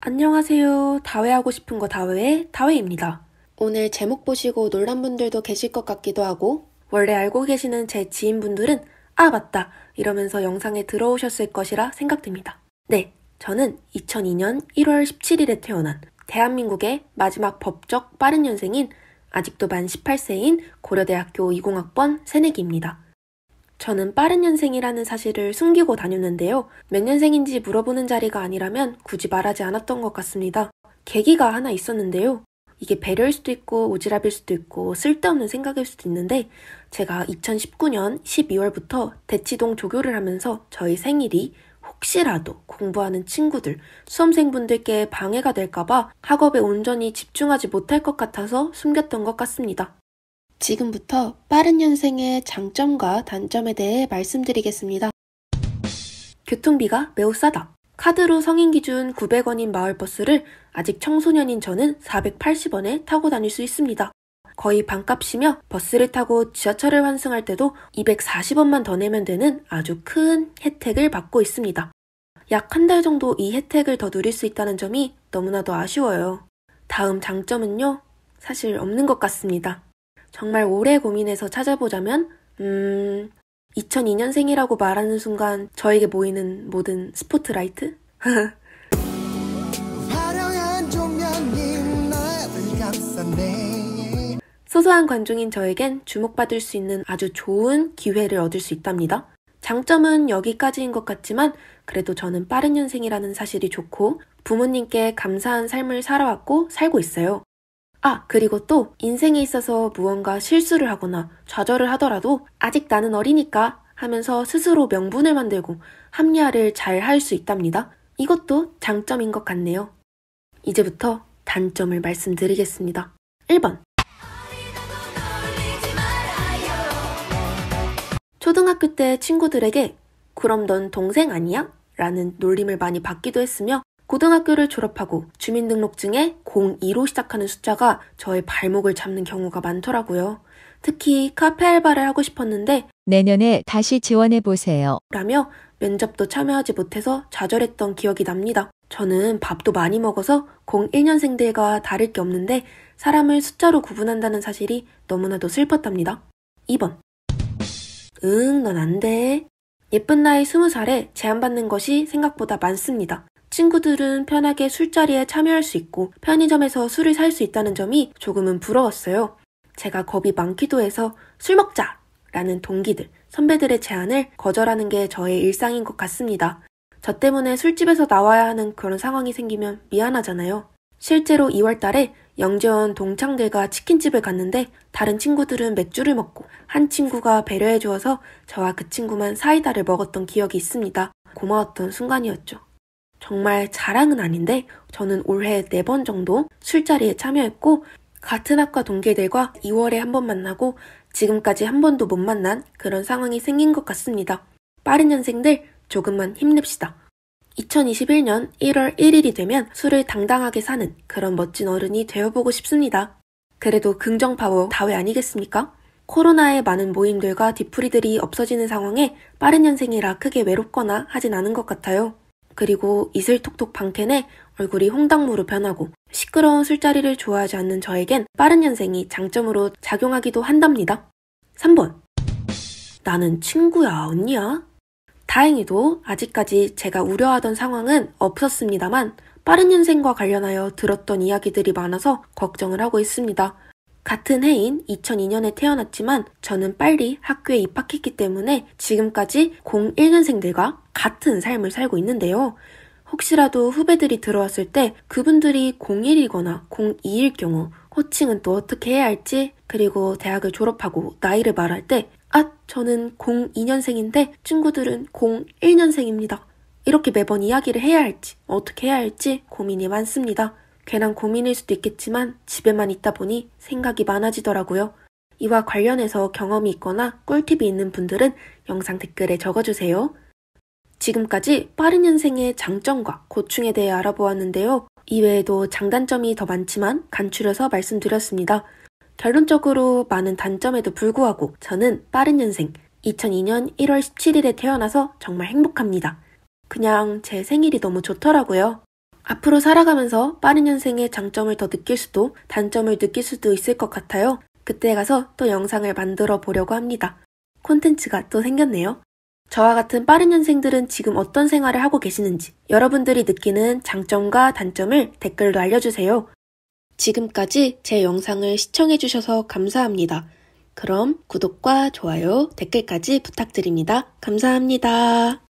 안녕하세요. 다회하고 싶은 거 다회의 다회입니다. 오늘 제목 보시고 놀란 분들도 계실 것 같기도 하고, 원래 알고 계시는 제 지인분들은, 아, 맞다! 이러면서 영상에 들어오셨을 것이라 생각됩니다. 네, 저는 2002년 1월 17일에 태어난 대한민국의 마지막 법적 빠른 년생인 아직도 만 18세인 고려대학교 20학번 새내기입니다. 저는 빠른 년생이라는 사실을 숨기고 다녔는데요. 몇 년생인지 물어보는 자리가 아니라면 굳이 말하지 않았던 것 같습니다. 계기가 하나 있었는데요. 이게 배려일 수도 있고 오지랖일 수도 있고 쓸데없는 생각일 수도 있는데 제가 2019년 12월부터 대치동 조교를 하면서 저희 생일이 혹시라도 공부하는 친구들, 수험생분들께 방해가 될까봐 학업에 온전히 집중하지 못할 것 같아서 숨겼던 것 같습니다. 지금부터 빠른 연생의 장점과 단점에 대해 말씀드리겠습니다. 교통비가 매우 싸다. 카드로 성인 기준 900원인 마을버스를 아직 청소년인 저는 480원에 타고 다닐 수 있습니다. 거의 반값이며 버스를 타고 지하철을 환승할 때도 240원만 더 내면 되는 아주 큰 혜택을 받고 있습니다. 약 한 달 정도 이 혜택을 더 누릴 수 있다는 점이 너무나도 아쉬워요. 다음 장점은요, 사실 없는 것 같습니다. 정말 오래 고민해서 찾아보자면, 음, 2002년생이라고 말하는 순간 저에게 보이는 모든 스포트라이트? 소소한 관중인 저에겐 주목받을 수 있는 아주 좋은 기회를 얻을 수 있답니다. 장점은 여기까지인 것 같지만 그래도 저는 빠른 년생이라는 사실이 좋고 부모님께 감사한 삶을 살아왔고 살고 있어요. 아, 그리고 또 인생에 있어서 무언가 실수를 하거나 좌절을 하더라도 아직 나는 어리니까 하면서 스스로 명분을 만들고 합리화를 잘 할 수 있답니다. 이것도 장점인 것 같네요. 이제부터 단점을 말씀드리겠습니다. 1번. 초등학교 때 친구들에게 그럼 넌 동생 아니야? 라는 놀림을 많이 받기도 했으며 고등학교를 졸업하고 주민등록증에 02로 시작하는 숫자가 저의 발목을 잡는 경우가 많더라고요. 특히 카페 알바를 하고 싶었는데 내년에 다시 지원해 보세요. 라며 면접도 참여하지 못해서 좌절했던 기억이 납니다. 저는 밥도 많이 먹어서 01년생들과 다를 게 없는데 사람을 숫자로 구분한다는 사실이 너무나도 슬펐답니다. 2번. 응, 넌 안 돼. 예쁜 나이 20살에 제안받는 것이 생각보다 많습니다. 친구들은 편하게 술자리에 참여할 수 있고 편의점에서 술을 살 수 있다는 점이 조금은 부러웠어요. 제가 겁이 많기도 해서 술 먹자! 라는 동기들, 선배들의 제안을 거절하는 게 저의 일상인 것 같습니다. 저 때문에 술집에서 나와야 하는 그런 상황이 생기면 미안하잖아요. 실제로 2월 달에 영재원 동창들과 치킨집을 갔는데 다른 친구들은 맥주를 먹고 한 친구가 배려해 주어서 저와 그 친구만 사이다를 먹었던 기억이 있습니다. 고마웠던 순간이었죠. 정말 자랑은 아닌데 저는 올해 네 번 정도 술자리에 참여했고 같은 학과 동기들과 2월에 한 번 만나고 지금까지 한 번도 못 만난 그런 상황이 생긴 것 같습니다. 빠른 년생들 조금만 힘냅시다. 2021년 1월 1일이 되면 술을 당당하게 사는 그런 멋진 어른이 되어보고 싶습니다. 그래도 긍정 파워 다외 아니겠습니까? 코로나에 많은 모임들과 뒤풀이들이 없어지는 상황에 빠른 년생이라 크게 외롭거나 하진 않은 것 같아요. 그리고 이슬톡톡 방캔에 얼굴이 홍당무로 변하고 시끄러운 술자리를 좋아하지 않는 저에겐 빠른 연생이 장점으로 작용하기도 한답니다. 3번 나는 친구야 언니야? 다행히도 아직까지 제가 우려하던 상황은 없었습니다만 빠른 연생과 관련하여 들었던 이야기들이 많아서 걱정을 하고 있습니다. 같은 해인 2002년에 태어났지만 저는 빨리 학교에 입학했기 때문에 지금까지 01년생들과 같은 삶을 살고 있는데요. 혹시라도 후배들이 들어왔을 때 그분들이 01이거나 02일 경우 호칭은 또 어떻게 해야 할지 그리고 대학을 졸업하고 나이를 말할 때 아, 저는 02년생인데 친구들은 01년생입니다. 이렇게 매번 이야기를 해야 할지 어떻게 해야 할지 고민이 많습니다. 괜한 고민일 수도 있겠지만 집에만 있다 보니 생각이 많아지더라고요. 이와 관련해서 경험이 있거나 꿀팁이 있는 분들은 영상 댓글에 적어주세요. 지금까지 빠른 인생의 장점과 고충에 대해 알아보았는데요. 이외에도 장단점이 더 많지만 간추려서 말씀드렸습니다. 결론적으로 많은 단점에도 불구하고 저는 빠른 인생 2002년 1월 17일에 태어나서 정말 행복합니다. 그냥 제 생일이 너무 좋더라고요. 앞으로 살아가면서 빠른 인생의 장점을 더 느낄 수도 단점을 느낄 수도 있을 것 같아요. 그때 가서 또 영상을 만들어 보려고 합니다. 콘텐츠가 또 생겼네요. 저와 같은 빠른 년생들은 지금 어떤 생활을 하고 계시는지 여러분들이 느끼는 장점과 단점을 댓글로 알려주세요. 지금까지 제 영상을 시청해주셔서 감사합니다. 그럼 구독과 좋아요, 댓글까지 부탁드립니다. 감사합니다.